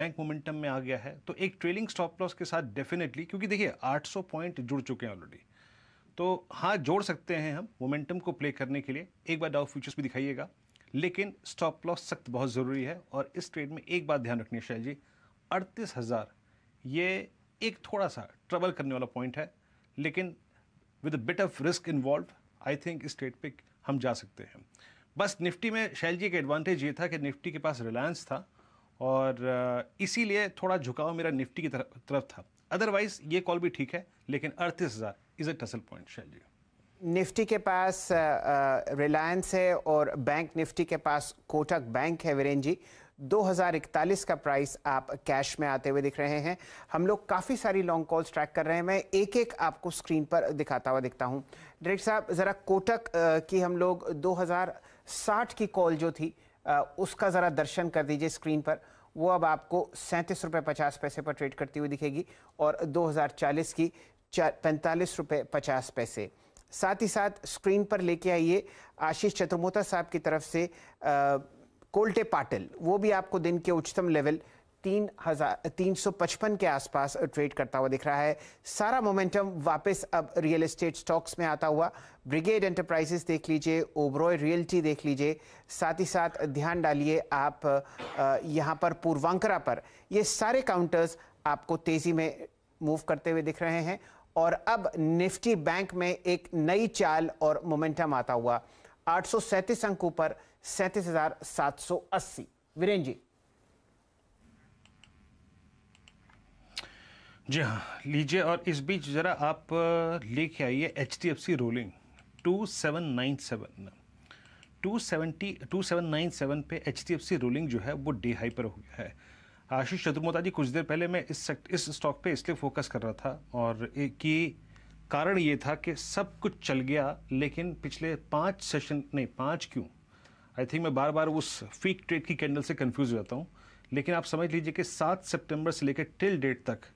bank momentum में आ गया है तो एक ट्रेलिंग स्टॉप लॉस के साथ डेफिनेटली क्योंकि देखिए 800 पॉइंट जुड़ चुके हैं ऑलरेडी तो हाँ जोड़ सकते हैं हम मोमेंटम को प्ले करने के लिए एक बार डाउ फ्यूचर्स भी दिखाइएगा लेकिन स्टॉप लॉस सख्त बहुत ज़रूरी है और इस ट्रेड में एक बात ध्यान रखनी है जी अड़तीस हज़ार ये एक थोड़ा सा ट्रबल करने वाला पॉइंट है लेकिन with bit of risk involve I think इस ट्रेड पे हम जा सकते हैं बस निफ्टी में शैल जी का एडवांटेज ये था कि निफ्टी के पास रिलायंस था और इसीलिए थोड़ा झुकाव मेरा निफ्टी की तरफ तरफ था अदरवाइज ये कॉल भी ठीक है लेकिन अड़तीस हज़ार is a tussle point shall जी निफ्टी के पास रिलायंस है और बैंक निफ्टी के पास कोटक बैंक है वीरेन जी 2041 का प्राइस आप कैश में आते हुए दिख रहे हैं हम लोग काफ़ी सारी लॉन्ग कॉल्स ट्रैक कर रहे हैं मैं एक एक आपको स्क्रीन पर दिखाता हुआ दिखता हूं डायरेक्टर साहब ज़रा कोटक की हम लोग 2060 की कॉल जो थी उसका ज़रा दर्शन कर दीजिए स्क्रीन पर वो अब आपको सैंतीस रुपये पचास पैसे पर ट्रेड करती हुई दिखेगी और 2040 की पैंतालीस रुपये पचास पैसे साथ ही साथ स्क्रीन पर लेके आइए आशीष चतुर्मोता साहब की तरफ से कोल्टे पाटिल वो भी आपको दिन के उच्चतम लेवल तीन हजार तीन सौ पचपन के आसपास ट्रेड करता हुआ दिख रहा है सारा मोमेंटम वापस अब रियल एस्टेट स्टॉक्स में आता हुआ ब्रिगेड एंटरप्राइजेस देख लीजिए ओबरॉय रियल्टी देख लीजिए साथ ही साथ ध्यान डालिए आप यहाँ पर पूर्वांकरा पर ये सारे काउंटर्स आपको तेज़ी में मूव करते हुए दिख रहे हैं और अब निफ्टी बैंक में एक नई चाल और मोमेंटम आता हुआ आठ अंकों पर सैंतीस वीरेन जी जी हाँ लीजिए और इस बीच ज़रा आप लेके आइए H D F C rolling two seven nine seven two seventy two seven nine seven पे H D F C rolling जो है वो डे हाई पर हो गया है आशीष चतुर्मोता जी कुछ देर पहले मैं इस सेक्ट इस स्टॉक पे इसलिए फोकस कर रहा था और कि कारण ये था कि सब कुछ चल गया लेकिन पिछले पाँच सेशन नहीं पाँच क्यों आई थिंक मैं बार बार उस फीक ट्रेड की कैंडल से कन्फ्यूज़ हो जाता हूँ लेकिन आप समझ लीजिए कि सात सितंबर से लेकर टिल डेट तक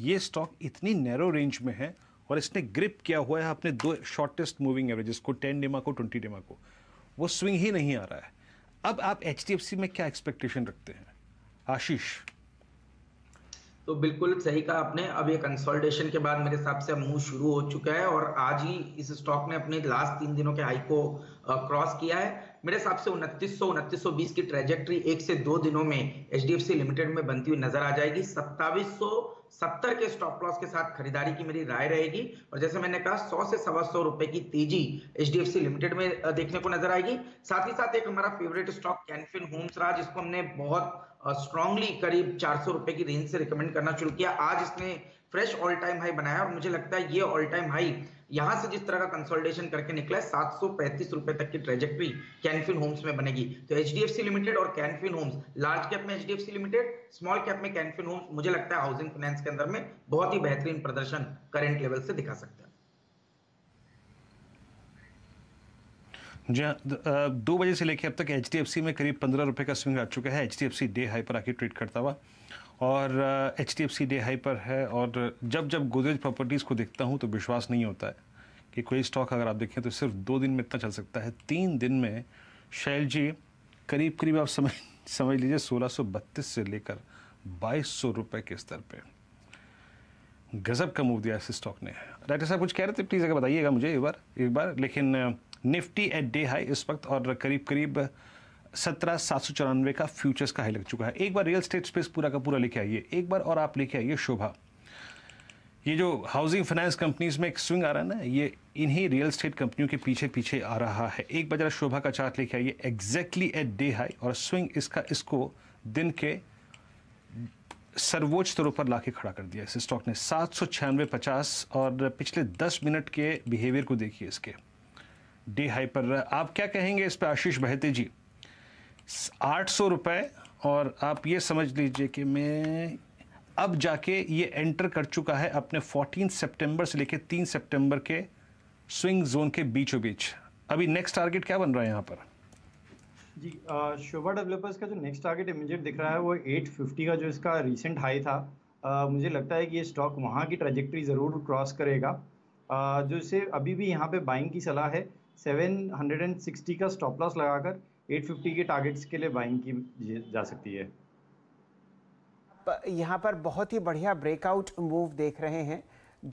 ये स्टॉक इतनी नैरो रेंज में है और इसने ग्रिप किया हुआ है अपने दो शॉर्टेस्ट मूविंग एवरेजेस को टेन डेमा को ट्वेंटी डेमा को वो स्विंग ही नहीं आ रहा है अब आप एच में क्या एक्सपेक्टेशन रखते हैं आशीष तो बिल्कुल सही कहा आपने अब ये कंसोलिडेशन के बाद मेरे हिसाब से अब मूव शुरू हो चुका है और आज ही इस स्टॉक ने अपने लास्ट तीन दिनों के हाई को क्रॉस किया है मेरे हिसाब से उनतीस सौ की ट्रेजेक्ट्री एक से दो दिनों में एच लिमिटेड में बनती हुई नजर आ जाएगी सत्ताईस सत्तर के स्टॉप लॉस के साथ खरीदारी की मेरी राय रहेगी और जैसे मैंने कहा सौ से सवा सौ रुपए की तेजी एचडीएफसी लिमिटेड में देखने को नजर आएगी साथ ही साथ एक हमारा फेवरेट स्टॉक कैनफिन होम्स रहा जिसको हमने बहुत स्ट्रांगली करीब चार सौ रुपए की रेंज से रिकमेंड करना शुरू किया आज इसने फ्रेश ऑल टाइम हाई बनाया और मुझे लगता है ये ऑल टाइम हाई यहां से जिस तरह का कंसोल्टेशन करके निकला है सात सौ पैंतीस रुपए तक की ट्रेजेक्ट्री कैनफिन होम्स में बनेगी तो H D F C limited और कैनफिन होम्स लार्ज कैप में H D F C limited small cap में कैनफिन होम्स मुझे लगता है हाउसिंग फाइनेंस फाइनेंस के अंदर में बहुत ही बेहतरीन प्रदर्शन करेंट लेवल से दिखा सकते हैं जी हाँ, दो बजे से लेकर अब तक एच में करीब पंद्रह रुपये का स्विंग आ चुका है एच डे हाई पर आके ट्रेड करता हुआ और एच डे हाई पर है और जब जब गोदरेज प्रॉपर्टीज़ को देखता हूँ तो विश्वास नहीं होता है कि कोई स्टॉक अगर आप देखें तो सिर्फ दो दिन में इतना चल सकता है तीन दिन में शैल जी करीब करीब आप समझ समझ लीजिए सोलह से लेकर बाईस सौ के स्तर पर गजब का मूव दिया इस स्टॉक ने डॉक्टर साहब कुछ कह रहे थे प्लीज़ अगर बताइएगा मुझे एक बार एक बार लेकिन निफ्टी एट डे हाई इस वक्त और करीब करीब सत्रह सात सौ चौरानवे का फ्यूचर्स का हाई लग चुका है एक बार रियल स्टेट स्पेस पूरा का पूरा लेके आइए एक बार और आप लेके आइए शोभा ये जो हाउसिंग फाइनेंस कंपनीज में एक स्विंग आ रहा है ना ये इन्हीं रियल स्टेट कंपनियों के पीछे पीछे आ रहा है एक बार जरा शोभा का चार्ट लेके आइए एग्जैक्टली एट डे हाई और स्विंग इसका इसको दिन के सर्वोच्च स्तरों पर लाके खड़ा कर दिया इस स्टॉक ने सात सौ छियानवे पचास और पिछले दस मिनट के बिहेवियर को देखिए इसके डे हाई पर आप क्या कहेंगे इस पर आशीष बहते जी आठ सौ रुपये और आप ये समझ लीजिए कि मैं अब जाके ये एंटर कर चुका है अपने फोर्टीन सितंबर से लेकर तीन सितंबर के स्विंग जोन के बीचों बीच अभी नेक्स्ट टारगेट क्या बन रहा है यहाँ पर जी शोभा डेवलपर्स का जो नेक्स्ट टारगेट इमीजिएट दिख रहा है वो 850 का जो इसका रीसेंट हाई था आ, मुझे लगता है कि ये स्टॉक वहाँ की ट्रेजेक्ट्री ज़रूर क्रॉस करेगा आ, जो इसे अभी भी यहाँ पे बाइंग की सलाह है 760 का स्टॉप लॉस लगाकर 850 के टारगेट्स के लिए बाइंग की जा सकती है यहाँ पर बहुत ही बढ़िया ब्रेकआउट मूव देख रहे हैं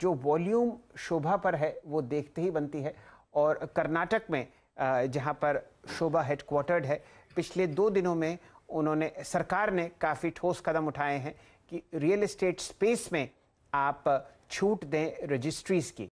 जो वॉल्यूम शोभा पर है वो देखते ही बनती है और कर्नाटक में जहां पर शोभा हेडक्वार्टर्ड है पिछले दो दिनों में उन्होंने सरकार ने काफ़ी ठोस कदम उठाए हैं कि रियल इस्टेट स्पेस में आप छूट दें रजिस्ट्रीज़ की